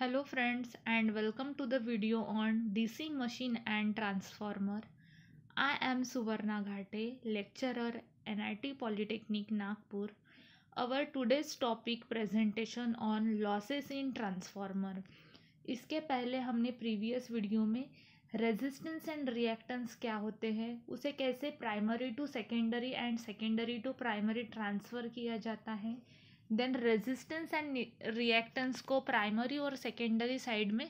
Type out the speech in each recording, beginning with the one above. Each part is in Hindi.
hello friends and welcome to the video on DC machine and transformer I am Suvarna Ghate lecturer N I T polytechnic Nagpur our today's topic presentation on losses in transformer इसके पहले हमने प्रीवियस वीडियो में रेजिस्टेंस एंड रिएक्टेंस क्या होते हैं उसे कैसे primary to secondary and secondary to primary transfer किया जाता है देन रेजिस्टेंस एंड रिएक्टेंस को प्राइमरी और सेकेंडरी साइड में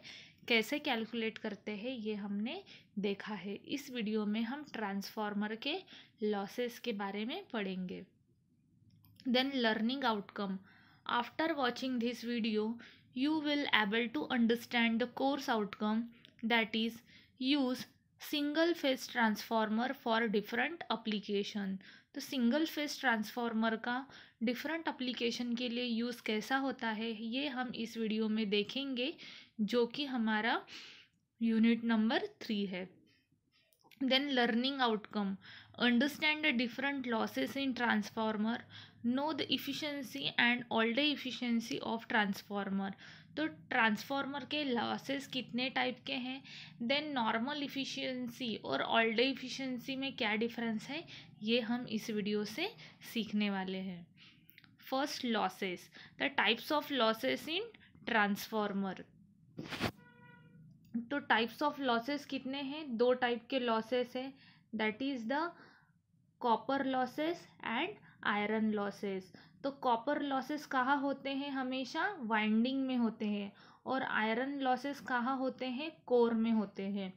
कैसे कैलकुलेट करते हैं ये हमने देखा है इस वीडियो में हम ट्रांसफार्मर के लॉसेस के बारे में पढ़ेंगे then learning outcome after watching this video you will able to understand the course outcome that is use single phase transformer for different application तो सिंगल फेस ट्रांसफार्मर का डिफरेंट अप्लीकेशन के लिए यूज़ कैसा होता है ये हम इस वीडियो में देखेंगे जो कि हमारा यूनिट नंबर थ्री है then learning outcome understand the different losses in transformer know the efficiency and all the efficiency of transformer तो ट्रांसफार्मर के लॉसेस कितने टाइप के हैं देन नॉर्मल इफ़िशियंसी और ऑल डे इफ़िशियंसी में क्या डिफरेंस है ये हम इस वीडियो से सीखने वाले हैं first losses the types of losses in transformer तो टाइप्स ऑफ लॉसेस कितने हैं दो टाइप के लॉसेस हैं that is the copper losses and iron losses तो कॉपर लॉसेस कहाँ होते हैं हमेशा वाइंडिंग में होते हैं और आयरन लॉसेस कहाँ होते हैं कोर में होते हैं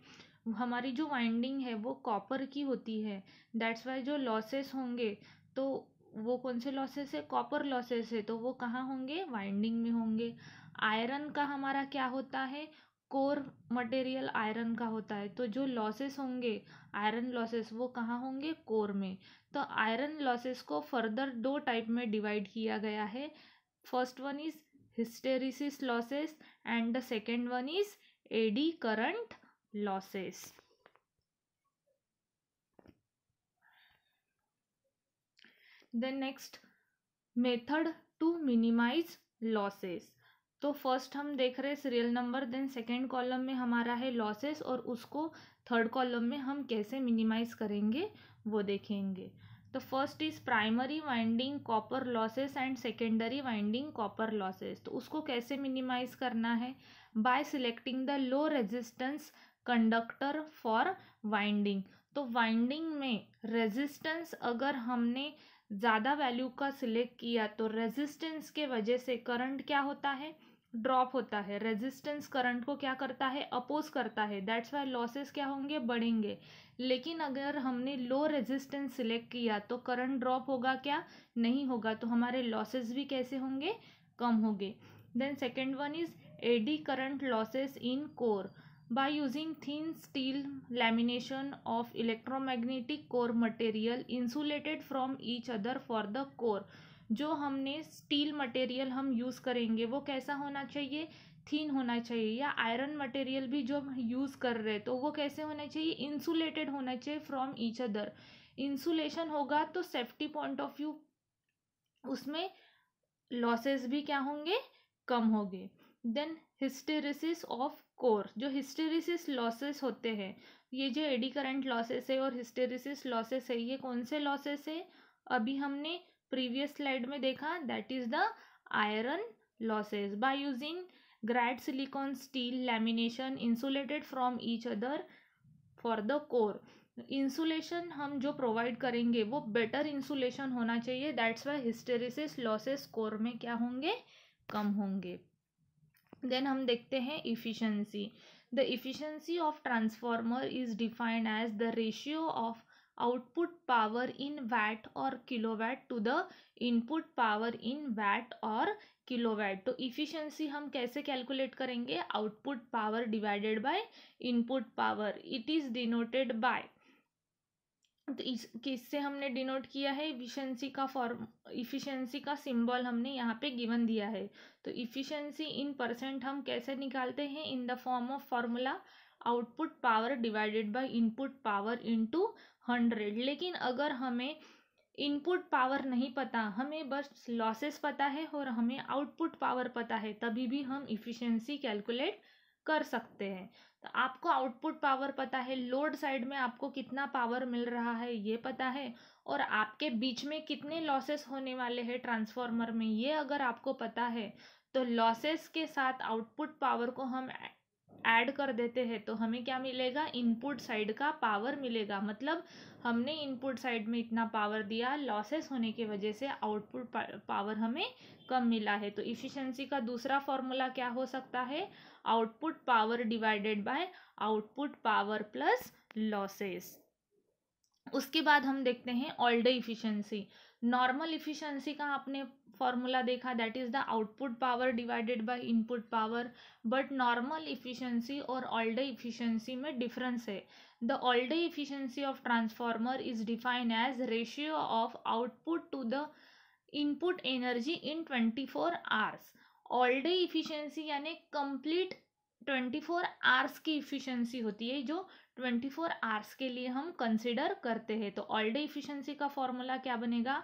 हमारी जो वाइंडिंग है वो कॉपर की होती है दैट्स वाई जो लॉसेस होंगे तो वो कौन से लॉसेस है कॉपर लॉसेस है तो वो कहाँ होंगे वाइंडिंग में होंगे आयरन का हमारा क्या होता है कोर मटेरियल आयरन का होता है तो जो लॉसेस होंगे आयरन लॉसेस वो कहाँ होंगे कोर में तो आयरन लॉसेस को फर्दर दो टाइप में डिवाइड किया गया है first one is hysteresis losses and the second one is eddy current losses the next method to minimise losses तो फर्स्ट हम देख रहे हैं serial number then second column में हमारा है लॉसेस और उसको थर्ड कॉलम में हम कैसे मिनिमाइज करेंगे वो देखेंगे तो first is primary winding copper losses and secondary winding copper losses तो उसको कैसे मिनिमाइज करना है by selecting the low resistance conductor for winding तो वाइंडिंग में रेजिस्टेंस अगर हमने ज़्यादा वैल्यू का सिलेक्ट किया तो रेजिस्टेंस के वजह से करंट क्या होता है ड्रॉप होता है रेजिस्टेंस करंट को क्या करता है अपोज करता है दैट्स वाई लॉसेस क्या होंगे बढ़ेंगे लेकिन अगर हमने लो रेजिस्टेंस सिलेक्ट किया तो करंट ड्रॉप होगा क्या नहीं होगा तो हमारे लॉसेस भी कैसे होंगे कम होंगे then second one is eddy current losses in core by using thin steel lamination of electromagnetic core material insulated from each other for the core जो हमने स्टील मटेरियल हम यूज़ करेंगे वो कैसा होना चाहिए थीन होना चाहिए या आयरन मटेरियल भी जो हम यूज़ कर रहे हैं तो वो कैसे होना चाहिए इंसुलेटेड होना चाहिए फ्रॉम ईच अदर इंसुलेशन होगा तो सेफ्टी पॉइंट ऑफ व्यू उसमें लॉसेस भी क्या होंगे कम होंगे देन हिस्टेरिसिस ऑफ कोर जो हिस्टेरिसिस लॉसेस होते हैं ये जो एडी करंट लॉसेस है और हिस्टेरिसिस लॉसेस है ये कौन से लॉसेस है अभी हमने प्रीवियस स्लाइड में देखा that is the iron losses by using grad silicon steel lamination insulated from each other for the core insulation हम जो प्रोवाइड करेंगे वो बेटर इंसुलेशन होना चाहिए that's why hysteresis losses core में क्या होंगे कम होंगे देन हम देखते हैं efficiency the efficiency of transformer is defined as the ratio of output power in watt और kilowatt to the input power in watt और किलोवैट तो इफ़िशियंसी हम कैसे कैलकुलेट करेंगे output power divided by input power it is denoted by तो इस किससे हमने डिनोट किया है इफिशेंसी का फॉर्म इफिशेंसी का सिंबल हमने यहाँ पे गिवन दिया है तो इफिशेंसी इन परसेंट हम कैसे निकालते हैं in the form of formula output power divided by input power into hundred लेकिन अगर हमें इनपुट पावर नहीं पता हमें बस लॉसेस पता है और हमें आउटपुट पावर पता है तभी भी हम इफिशियंसी कैलकुलेट कर सकते हैं तो आपको आउटपुट पावर पता है लोड साइड में आपको कितना पावर मिल रहा है ये पता है और आपके बीच में कितने लॉसेस होने वाले हैं ट्रांसफार्मर में ये अगर आपको पता है तो लॉसेस के साथ आउटपुट पावर को हम ऐड कर देते हैं तो हमें क्या मिलेगा इनपुट साइड का पावर मिलेगा मतलब हमने इनपुट साइड में इतना पावर दिया लॉसेस होने की वजह से आउटपुट पावर हमें कम मिला है तो इफ़िशेंसी का दूसरा फॉर्मूला क्या हो सकता है output power divided by output power plus losses उसके बाद हम देखते हैं ऑल इफिशियंसी नॉर्मल इफिशियंसी का आपने फॉर्मूला देखा that is the output power divided by input power but normal efficiency और ऑल इफिशियंसी में डिफरेंस है the all efficiency of transformer is defined as ratio of output to the input energy in twenty four hours all day efficiency यानी कंप्लीट ट्वेंटी फोर आवर्स की इफिशियंसी होती है जो ट्वेंटी फोर आवर्स के लिए हम कंसिडर करते हैं तो ऑल डे इफिशियंसी का फॉर्मूला क्या बनेगा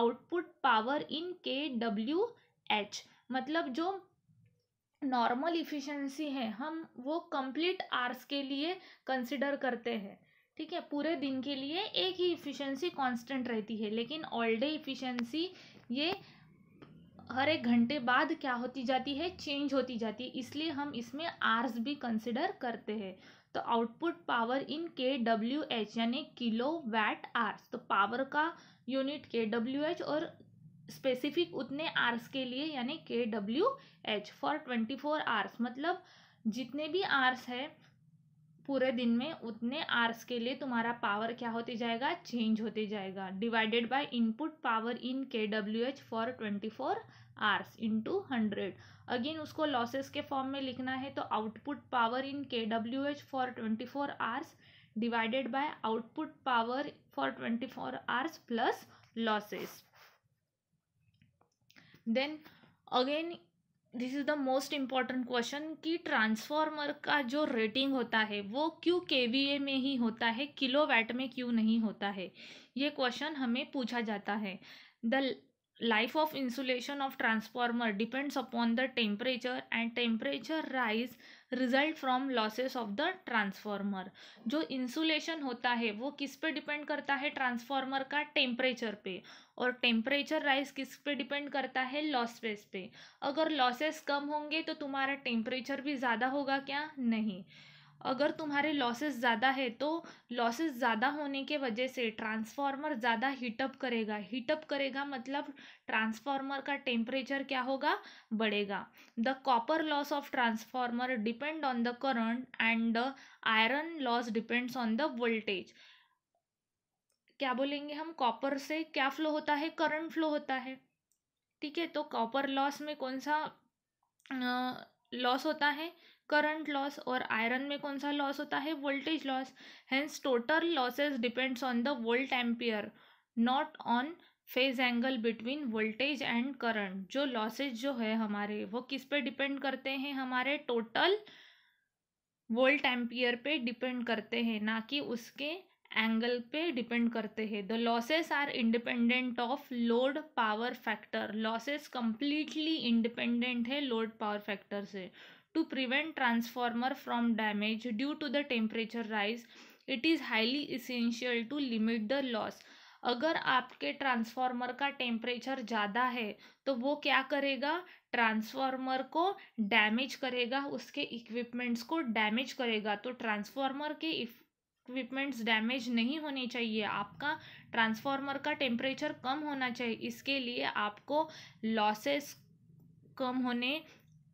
output power in K W H मतलब जो नॉर्मल इफिशियंसी है हम वो कंप्लीट आर्स के लिए कंसिडर करते हैं ठीक है पूरे दिन के लिए एक ही इफिशियंसी कांस्टेंट रहती है लेकिन ऑल डे इफिशियंसी ये हर एक घंटे बाद क्या होती जाती है चेंज होती जाती है इसलिए हम इसमें आर्स भी कंसिडर करते हैं तो output power in K W H यानी किलो वैट आर्स तो पावर का यूनिट के डब्ल्यू एच और स्पेसिफिक उतने आर्स के लिए यानी K W H for twenty four hours मतलब जितने भी आर्स है पूरे दिन में उतने आर्स के लिए तुम्हारा पावर क्या होते जाएगा चेंज होते जाएगा divided by input power in K W H for twenty four hours into hundred again उसको लॉसेस के फॉर्म में लिखना है तो output power in K W H for twenty four hours divided by output power for twenty four hours plus losses then again this is the most important question कि ट्रांसफॉर्मर का जो रेटिंग होता है वो क्यों के वी ए में ही होता है किलो वैट में क्यों नहीं होता है ये क्वेश्चन हमें पूछा जाता है the life of insulation of transformer depends upon the temperature and temperature rise result from losses of the transformer जो इंसुलेशन होता है वो किस पे डिपेंड करता है ट्रांसफार्मर का टेम्परेचर पे और टेम्परेचर राइज किस पे डिपेंड करता है लॉस लॉसेस पे अगर लॉसेस कम होंगे तो तुम्हारा टेम्परेचर भी ज़्यादा होगा क्या नहीं अगर तुम्हारे लॉसेस ज़्यादा है तो लॉसेस ज़्यादा होने के वजह से ट्रांसफार्मर ज़्यादा हीटअप करेगा हीटअप करेगा मतलब ट्रांसफार्मर का टेम्परेचर क्या होगा बढ़ेगा the copper loss of transformer depend on the current and the iron loss depends on the voltage क्या बोलेंगे हम कॉपर से क्या फ्लो होता है करंट फ्लो होता है ठीक है तो कॉपर लॉस में कौन सा लॉस होता है करंट लॉस और आयरन में कौन सा लॉस होता है voltage loss hence total losses depends on the volt ampere not on phase angle between voltage and current जो लॉसेज जो है हमारे वो किस पे डिपेंड करते हैं हमारे टोटल वोल्ट एम्पियर पे डिपेंड करते हैं ना कि उसके एंगल पे डिपेंड करते हैं the losses are independent of load power factor losses completely independent है लोड पावर फैक्टर से to prevent transformer from damage due to the temperature rise it is highly essential to limit the loss अगर आपके ट्रांसफार्मर का टेम्परेचर ज़्यादा है तो वो क्या करेगा ट्रांसफार्मर को डैमेज करेगा उसके इक्विपमेंट्स को डैमेज करेगा तो ट्रांसफार्मर के इक्विपमेंट्स डैमेज नहीं होने चाहिए आपका ट्रांसफार्मर का टेम्परेचर कम होना चाहिए इसके लिए आपको लॉसेस कम होने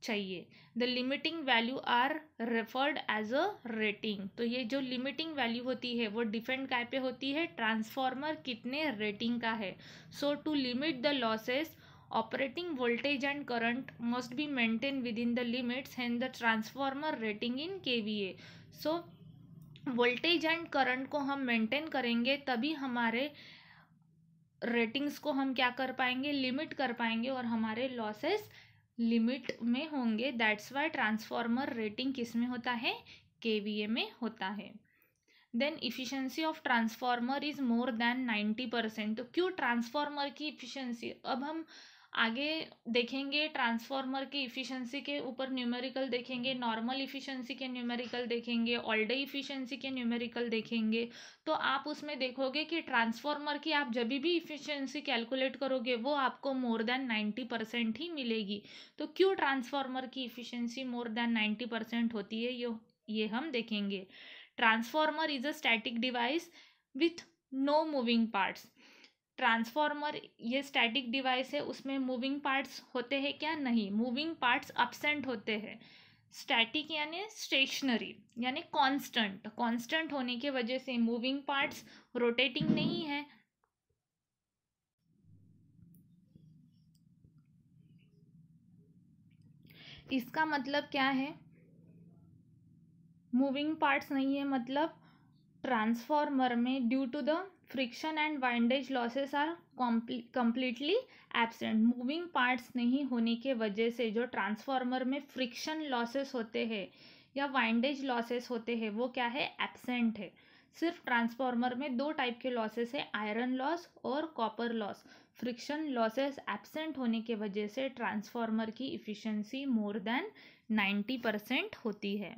चाहिए the limiting value are referred as a rating तो ये जो लिमिटिंग वैल्यू होती है वो डिफेंड काय पे होती है ट्रांसफॉर्मर कितने रेटिंग का है so to limit the losses current must be maintain within the limits and the transformer rating in K V A so voltage and current को हम मेंटेन करेंगे तभी हमारे रेटिंग्स को हम क्या कर पाएंगे लिमिट कर पाएंगे और हमारे लॉसेस लिमिट में होंगे दैट्स वाई ट्रांसफार्मर रेटिंग किस में होता है के वी ए में होता है then efficiency of transformer is more than ninety percent तो क्यों ट्रांसफार्मर की इफ़िशेंसी अब हम आगे देखेंगे ट्रांसफार्मर की इफ़िशिएंसी के ऊपर न्यूमेरिकल देखेंगे नॉर्मल इफिशेंसी के न्यूमेरिकल देखेंगे ऑल्डे इफ़िशिएंसी के न्यूमेरिकल देखेंगे तो आप उसमें देखोगे कि ट्रांसफार्मर की आप जब भी इफ़िशिएंसी कैलकुलेट करोगे वो आपको मोर देन नाइन्टी परसेंट ही मिलेगी तो क्यों ट्रांसफार्मर की efficiency more than ninety percent होती है ये ये हम देखेंगे transformer is a static device with no moving parts transformer ये स्टैटिक डिवाइस है उसमें मूविंग पार्ट्स होते हैं क्या नहीं मूविंग पार्ट्स अपसेंट होते हैं स्टैटिक यानी स्टेशनरी यानी कांस्टेंट कांस्टेंट होने की वजह से मूविंग पार्ट्स रोटेटिंग नहीं है इसका मतलब क्या है मूविंग पार्ट्स नहीं है मतलब transformer में due to the friction and windage losses are completely absent moving parts नहीं होने के वजह से जो transformer में friction losses होते हैं या windage losses होते हैं वो क्या है absent है सिर्फ ट्रांसफार्मर में दो टाइप के लॉसेस है आयरन लॉस और copper loss friction losses absent होने के वजह से ट्रांसफार्मर की efficiency more than ninety percent होती है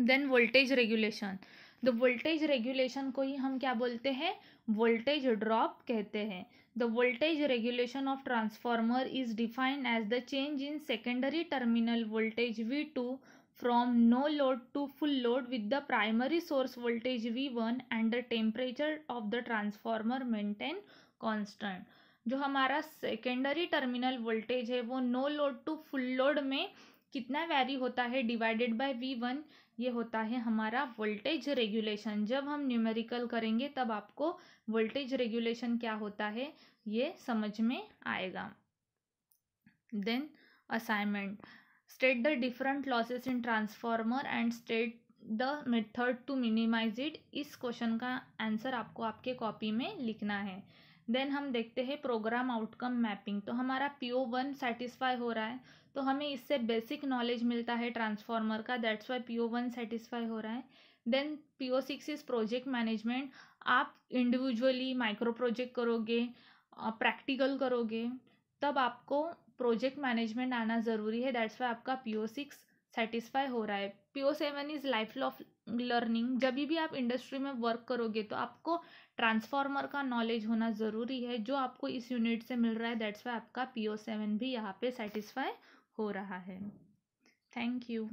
then voltage regulation the voltage regulation को ही हम क्या बोलते हैं वोल्टेज ड्रॉप कहते हैं the voltage regulation of transformer is defined as the change in secondary terminal voltage V two from no load to full load with the primary source voltage V one and the temperature of the transformer maintain constant जो हमारा सेकेंडरी टर्मिनल वोल्टेज है वो no load to full load में कितना वैरी होता है डिवाइडेड बाय वी वन ये होता है हमारा वोल्टेज रेगुलेशन जब हम न्यूमेरिकल करेंगे तब आपको वोल्टेज रेगुलेशन क्या होता है ये समझ में आएगा then assignment state the different losses in transformer and state the method to minimise it इस क्वेश्चन का आंसर आपको आपके कॉपी में लिखना है देन हम देखते हैं प्रोग्राम आउटकम मैपिंग तो हमारा पी ओ वन सेटिस्फाई हो रहा है तो हमें इससे बेसिक नॉलेज मिलता है ट्रांसफार्मर का that's why P O one satisfy हो रहा है then P O six is project management आप इंडिविजुअली माइक्रो प्रोजेक्ट करोगे प्रैक्टिकल करोगे तब आपको प्रोजेक्ट मैनेजमेंट आना ज़रूरी है दैट्स वाई आपका पी ओ सिक्स सेटिस्फाई हो रहा है P O seven is life लॉफ लर्निंग जब भी आप इंडस्ट्री में वर्क करोगे तो आपको ट्रांसफार्मर का नॉलेज होना ज़रूरी है जो आपको इस यूनिट से मिल रहा है दैट्स वाई आपका पी ओ सेवन भी यहाँ पे सेटिस्फाई हो रहा है थैंक यू